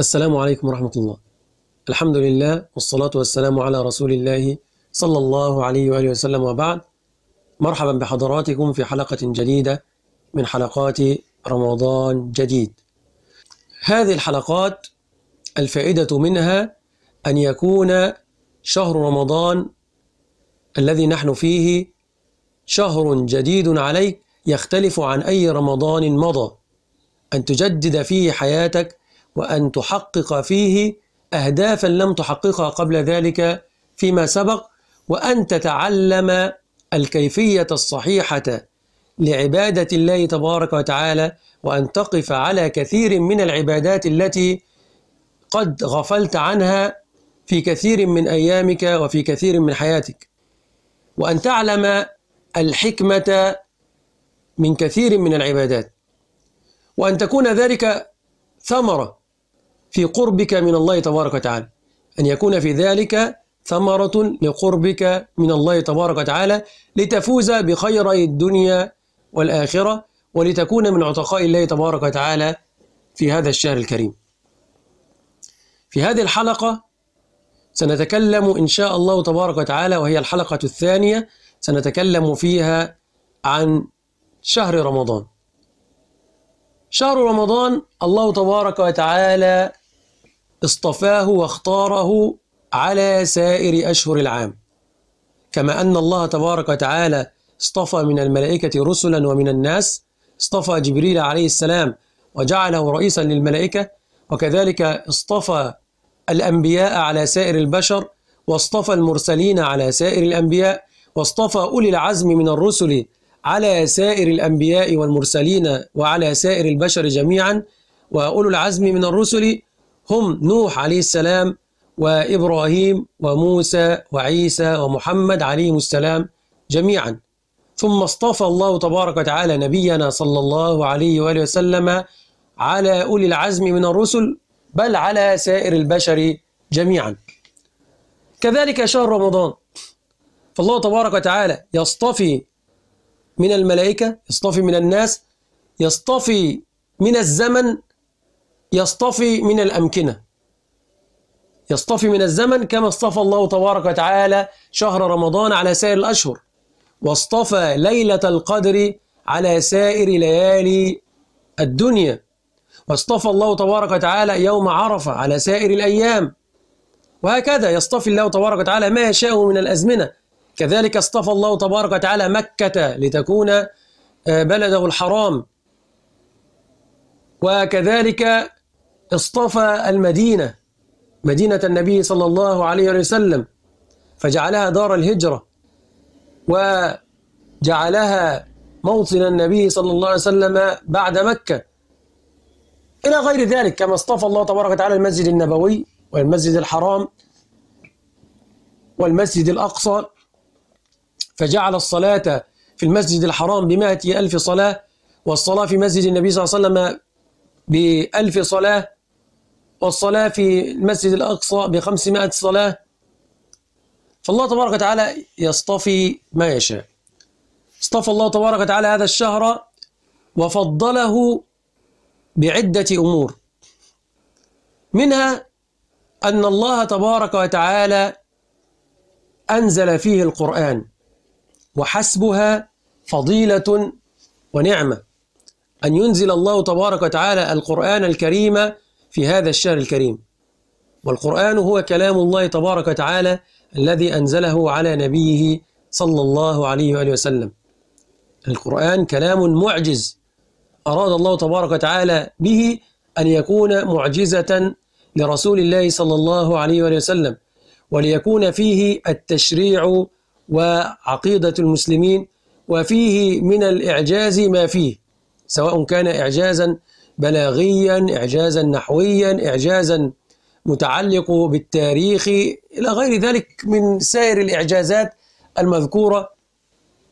السلام عليكم ورحمة الله الحمد لله والصلاة والسلام على رسول الله صلى الله عليه وآله وسلم وبعد مرحبا بحضراتكم في حلقة جديدة من حلقات رمضان جديد هذه الحلقات الفائدة منها أن يكون شهر رمضان الذي نحن فيه شهر جديد عليك يختلف عن أي رمضان مضى أن تجدد فيه حياتك وأن تحقق فيه أهدافا لم تحققها قبل ذلك فيما سبق وأن تتعلم الكيفية الصحيحة لعبادة الله تبارك وتعالى وأن تقف على كثير من العبادات التي قد غفلت عنها في كثير من أيامك وفي كثير من حياتك وأن تعلم الحكمة من كثير من العبادات وأن تكون ذلك ثمرة في قربك من الله تبارك وتعالى أن يكون في ذلك ثمرة لقربك من الله تبارك وتعالى لتفوز بخيري الدنيا والآخرة ولتكون من عتقاء الله تبارك وتعالى في هذا الشهر الكريم في هذه الحلقة سنتكلم إن شاء الله تبارك وتعالى وهي الحلقة الثانية سنتكلم فيها عن شهر رمضان شهر رمضان الله تبارك وتعالى اصطفاه واختاره على سائر أشهر العام كما أن الله تبارك وتعالى اصطفى من الملائكة رسلا ومن الناس اصطفى جبريل عليه السلام وجعله رئيسا للملائكة وكذلك اصطفى الأنبياء على سائر البشر واصطفى المرسلين على سائر الأنبياء واصطفى أولي العزم من الرسل على سائر الأنبياء والمرسلين وعلى سائر البشر جميعا وأولو العزم من الرسل هم نوح عليه السلام وإبراهيم وموسى وعيسى ومحمد عليهم السلام جميعا ثم اصطفى الله تبارك وتعالى نبينا صلى الله عليه وآله وسلم على أولي العزم من الرسل بل على سائر البشر جميعا كذلك شهر رمضان فالله تبارك وتعالى يصطفي من الملائكة يصطفي من الناس يصطفي من الزمن يصطفي من الأمكنة يصطفي من الزمن كما اصطفى الله تبارك وتعالى شهر رمضان على سائر الأشهر واصطفى ليلة القدر على سائر ليالي الدنيا واصطفى الله تبارك وتعالى يوم عرفة على سائر الأيام وهكذا يصطفي الله تبارك وتعالى ما يشاء من الأزمنة كذلك اصطفى الله تبارك وتعالى مكة لتكون آه، بلده الحرام وكذلك اصطفى المدينة مدينة النبي صلى الله عليه وسلم فجعلها دار الهجرة وجعلها موطن النبي صلى الله عليه وسلم بعد مكة إلى غير ذلك كما اصطفى الله تبارك وتعالى المسجد النبوي والمسجد الحرام والمسجد الأقصى فجعل الصلاة في المسجد الحرام بمائة ألف صلاة والصلاة في مسجد النبي صلى الله عليه وسلم بألف صلاة والصلاة في المسجد الأقصى بخمسمائة صلاة فالله تبارك وتعالى يصطفي ما يشاء اصطفى الله تبارك وتعالى هذا الشهر وفضله بعدة أمور منها أن الله تبارك وتعالى أنزل فيه القرآن وحسبها فضيلة ونعمة أن ينزل الله تبارك وتعالى القرآن الكريم في هذا الشهر الكريم والقرآن هو كلام الله تبارك وتعالى الذي أنزله على نبيه صلى الله عليه وآله وسلم القرآن كلام معجز أراد الله تبارك وتعالى به أن يكون معجزة لرسول الله صلى الله عليه وآله وسلم وليكون فيه التشريع وعقيدة المسلمين وفيه من الإعجاز ما فيه سواء كان إعجازا بلاغيا إعجازا نحويا إعجازا متعلق بالتاريخ إلى غير ذلك من سائر الإعجازات المذكورة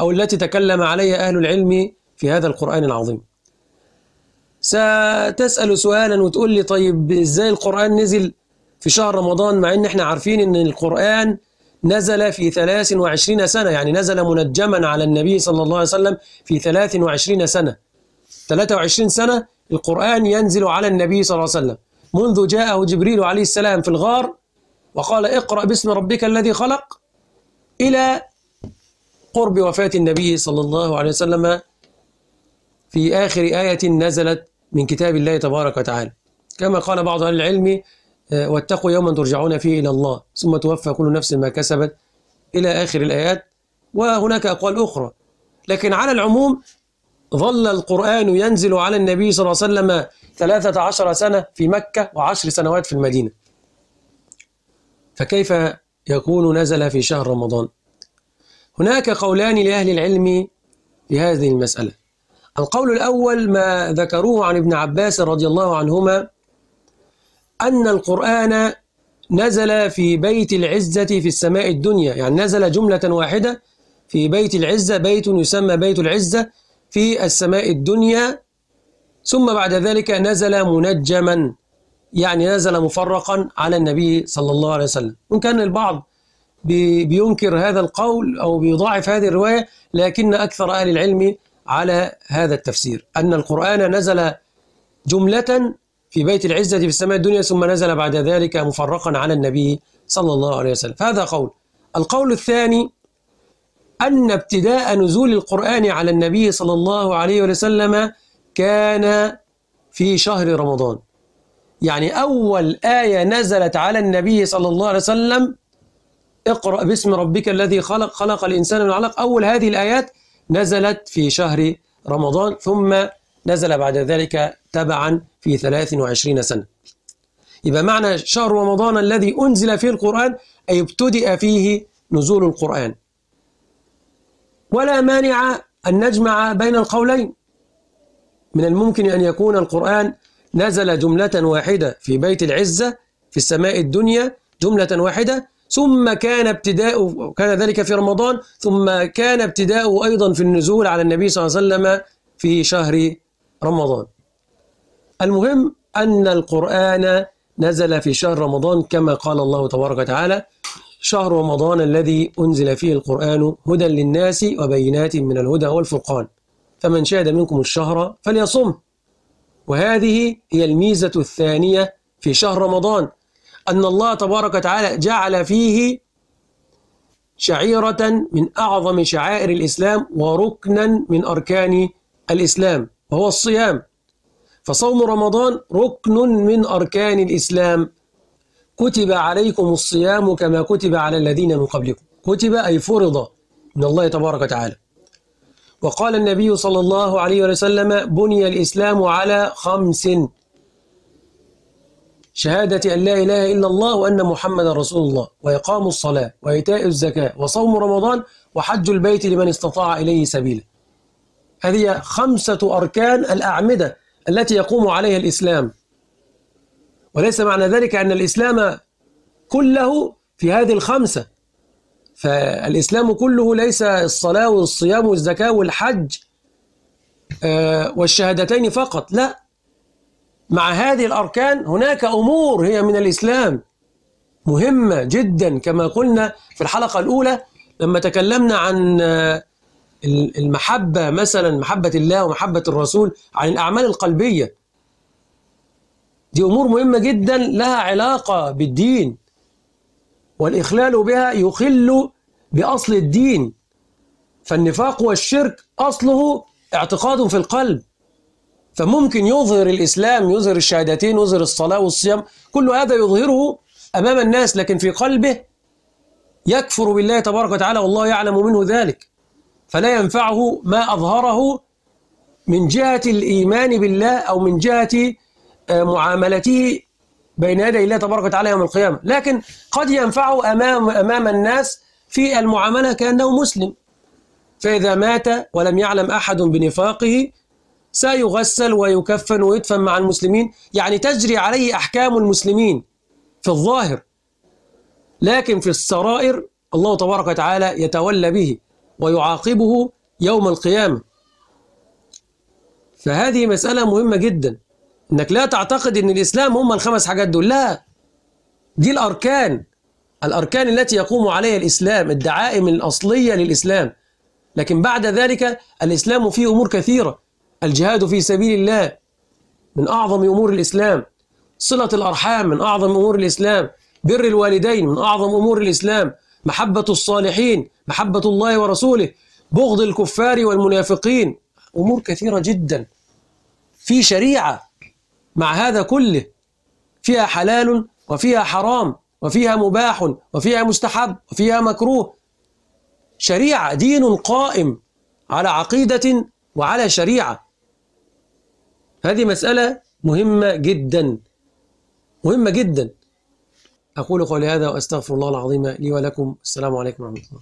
أو التي تكلم عليها أهل العلم في هذا القرآن العظيم ستسأل سؤالا وتقول لي طيب إزاي القرآن نزل في شهر رمضان مع إن إحنا عارفين إن القرآن نزل في 23 سنة يعني نزل منجما على النبي صلى الله عليه وسلم في 23 سنة 23 سنة القرآن ينزل على النبي صلى الله عليه وسلم منذ جاءه جبريل عليه السلام في الغار وقال اقرأ باسم ربك الذي خلق إلى قرب وفاة النبي صلى الله عليه وسلم في آخر آية نزلت من كتاب الله تبارك وتعالى كما قال بعض أهل العلم آه، واتقوا يوما ترجعون فيه إلى الله ثم توفى كل نفس ما كسبت إلى آخر الآيات وهناك أقوال أخرى لكن على العموم ظل القرآن ينزل على النبي صلى الله عليه وسلم 13 سنة في مكة وعشر سنوات في المدينة فكيف يكون نزل في شهر رمضان هناك قولان لأهل العلم في هذه المسألة القول الأول ما ذكروه عن ابن عباس رضي الله عنهما أن القرآن نزل في بيت العزة في السماء الدنيا يعني نزل جملة واحدة في بيت العزة بيت يسمى بيت العزة في السماء الدنيا ثم بعد ذلك نزل منجما يعني نزل مفرقا على النبي صلى الله عليه وسلم وإن كان البعض بينكر هذا القول أو بيضاعف هذه الرواية لكن أكثر أهل العلم على هذا التفسير أن القرآن نزل جملة في بيت العزة في السماء الدنيا ثم نزل بعد ذلك مفرقا على النبي صلى الله عليه وسلم فهذا قول القول الثاني أن ابتداء نزول القرآن على النبي صلى الله عليه وسلم كان في شهر رمضان يعني أول آية نزلت على النبي صلى الله عليه وسلم اقرأ باسم ربك الذي خلق خلق الإنسان من علق أول هذه الآيات نزلت في شهر رمضان ثم نزل بعد ذلك تبعا في 23 سنة يبقى معنى شهر رمضان الذي أنزل فيه القرآن أي ابتدأ فيه نزول القرآن ولا مانع أن نجمع بين القولين من الممكن أن يكون القرآن نزل جملة واحدة في بيت العزة في السماء الدنيا جملة واحدة ثم كان ابتداء كان ذلك في رمضان ثم كان ابتداء أيضا في النزول على النبي صلى الله عليه وسلم في شهر رمضان المهم أن القرآن نزل في شهر رمضان كما قال الله تبارك وتعالى شهر رمضان الذي أنزل فيه القرآن هدى للناس وبينات من الهدى والفرقان فمن شهد منكم الشهر فليصم وهذه هي الميزة الثانية في شهر رمضان أن الله تبارك وتعالى جعل فيه شعيرة من أعظم شعائر الإسلام وركنا من أركان الإسلام وهو الصيام فصوم رمضان ركن من أركان الإسلام كتب عليكم الصيام كما كتب على الذين من قبلكم كتب أي فرض من الله تبارك وتعالى وقال النبي صلى الله عليه وسلم بني الإسلام على خمس شهادة أن لا إله إلا الله وأن محمد رسول الله وإقام الصلاة وإيتاء الزكاة وصوم رمضان وحج البيت لمن استطاع إليه سبيلا هذه خمسة أركان الأعمدة التي يقوم عليها الإسلام وليس معنى ذلك أن الإسلام كله في هذه الخمسة فالإسلام كله ليس الصلاة والصيام والزكاة والحج آه، والشهادتين فقط لا مع هذه الأركان هناك أمور هي من الإسلام مهمة جدا كما قلنا في الحلقة الأولى لما تكلمنا عن آه، المحبة مثلا محبة الله ومحبة الرسول عن الأعمال القلبية دي أمور مهمة جدا لها علاقة بالدين والإخلال بها يخل بأصل الدين فالنفاق والشرك أصله اعتقاد في القلب فممكن يظهر الإسلام يظهر الشهادتين يظهر الصلاة والصيام كل هذا يظهره أمام الناس لكن في قلبه يكفر بالله تبارك وتعالى والله يعلم منه ذلك فلا ينفعه ما أظهره من جهة الإيمان بالله أو من جهة معاملته بين يدي الله تبارك وتعالى يوم القيامة لكن قد ينفعه أمام, أمام الناس في المعاملة كأنه مسلم فإذا مات ولم يعلم أحد بنفاقه سيغسل ويكفن ويدفن مع المسلمين يعني تجري عليه أحكام المسلمين في الظاهر لكن في السرائر الله تبارك وتعالى يتولى به ويعاقبه يوم القيامة فهذه مسألة مهمة جدا انك لا تعتقد ان الاسلام هم الخمس حاجات دول لا دي الاركان الاركان التي يقوم عليها الاسلام الدعائم الاصليه للاسلام لكن بعد ذلك الاسلام فيه امور كثيره الجهاد في سبيل الله من اعظم امور الاسلام صله الارحام من اعظم امور الاسلام بر الوالدين من اعظم امور الاسلام محبه الصالحين محبه الله ورسوله بغض الكفار والمنافقين امور كثيره جدا في شريعه مع هذا كله فيها حلال وفيها حرام وفيها مباح وفيها مستحب وفيها مكروه شريعة دين قائم على عقيدة وعلى شريعة هذه مسألة مهمة جدا مهمة جدا أقول قولي هذا وأستغفر الله العظيم لي ولكم السلام عليكم ورحمة الله